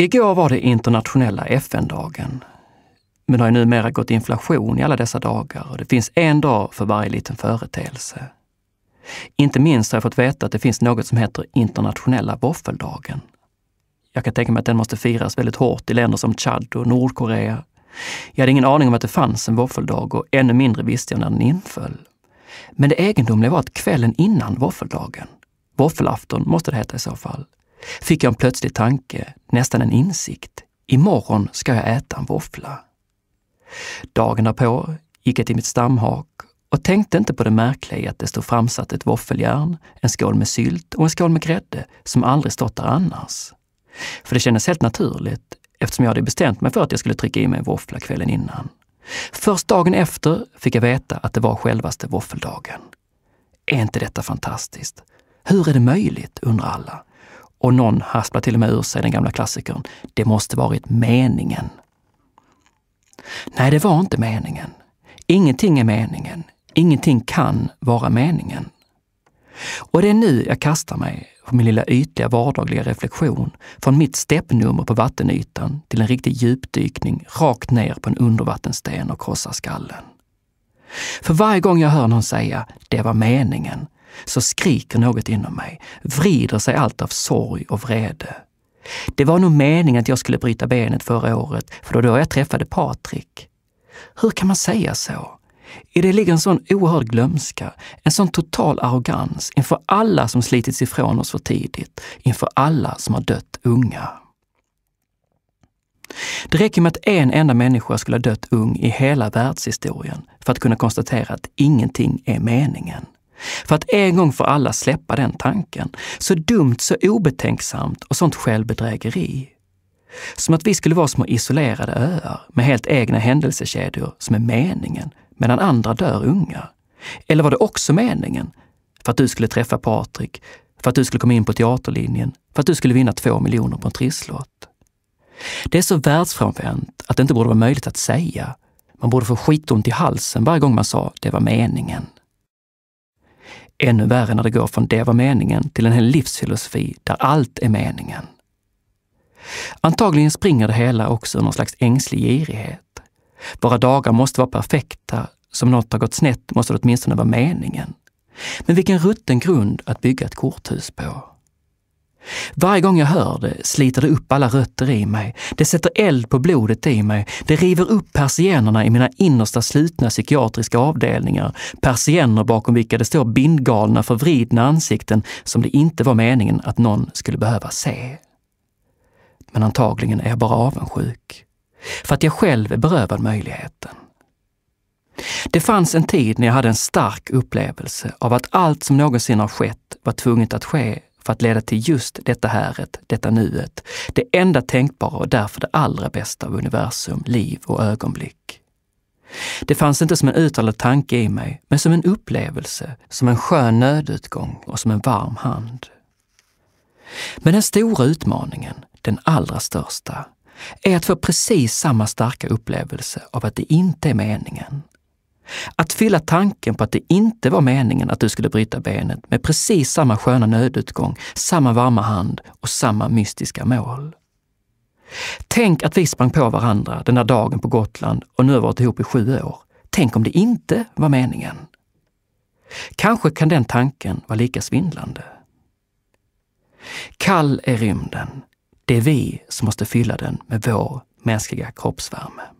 Igår var det internationella FN-dagen. Men det har ju numera gått inflation i alla dessa dagar och det finns en dag för varje liten företeelse. Inte minst har jag fått veta att det finns något som heter internationella våffeldagen. Jag kan tänka mig att den måste firas väldigt hårt i länder som Tchad och Nordkorea. Jag hade ingen aning om att det fanns en våffeldag och ännu mindre visste jag när den inföll. Men det egendomliga var att kvällen innan våffeldagen, våffelafton måste det heta i så fall, fick jag en plötslig tanke, nästan en insikt. Imorgon ska jag äta en våffla. Dagen därpå gick jag till mitt stamhak och tänkte inte på det märkliga i att det stod framsatt ett våffeljärn, en skål med sylt och en skål med grädde som aldrig stått där annars. För det kändes helt naturligt eftersom jag hade bestämt mig för att jag skulle trycka i mig en våffla kvällen innan. Först dagen efter fick jag veta att det var självaste våffeldagen. Är inte detta fantastiskt? Hur är det möjligt, undrar alla. Och någon hasplar till och med ur sig den gamla klassikern. Det måste varit meningen. Nej, det var inte meningen. Ingenting är meningen. Ingenting kan vara meningen. Och det är nu jag kastar mig på min lilla ytliga vardagliga reflektion från mitt steppnummer på vattenytan till en riktig djupdykning rakt ner på en undervattensten och krossar skallen. För varje gång jag hör någon säga ”det var meningen” så skriker något inom mig, vrider sig allt av sorg och vrede. Det var nog meningen att jag skulle bryta benet förra året, för då då jag träffade Patrik. Hur kan man säga så? I det ligger en sån oerhörd glömska, en sån total arrogans inför alla som slitits ifrån oss för tidigt, inför alla som har dött unga. Det räcker med att en enda människa skulle ha dött ung i hela världshistorien för att kunna konstatera att ingenting är meningen. För att en gång för alla släppa den tanken. Så dumt, så obetänksamt och sånt självbedrägeri. Som att vi skulle vara små isolerade öar med helt egna händelsekedjor som är meningen, medan andra dör unga. Eller var det också meningen? För att du skulle träffa Patrik, för att du skulle komma in på teaterlinjen, för att du skulle vinna två miljoner på en trisslott. Det är så världsfrånvänt att det inte borde vara möjligt att säga. Man borde få skitont i halsen varje gång man sa det var meningen. Ännu värre när det går från det var meningen till en hel livsfilosofi där allt är meningen. Antagligen springer det hela också ur någon slags ängslig girighet. Våra dagar måste vara perfekta, som något har gått snett måste det åtminstone vara meningen. Men vilken rutten grund att bygga ett korthus på. Varje gång jag hör det sliter det upp alla rötter i mig. Det sätter eld på blodet i mig. Det river upp persiennerna i mina innersta slutna psykiatriska avdelningar. Persienner bakom vilka det står bindgalna förvridna ansikten som det inte var meningen att någon skulle behöva se. Men antagligen är jag bara avundsjuk. För att jag själv är berövad möjligheten. Det fanns en tid när jag hade en stark upplevelse av att allt som någonsin har skett var tvunget att ske för att leda till just detta häret, detta nuet, det enda tänkbara och därför det allra bästa av universum, liv och ögonblick. Det fanns inte som en uttalad tanke i mig, men som en upplevelse, som en skön nödutgång och som en varm hand. Men den stora utmaningen, den allra största, är att få precis samma starka upplevelse av att det inte är meningen, att fylla tanken på att det inte var meningen att du skulle bryta benet med precis samma sköna nödutgång, samma varma hand och samma mystiska mål. Tänk att vi sprang på varandra den där dagen på Gotland och nu har varit ihop i sju år. Tänk om det inte var meningen? Kanske kan den tanken vara lika svindlande. Kall är rymden. Det är vi som måste fylla den med vår mänskliga kroppsvärme.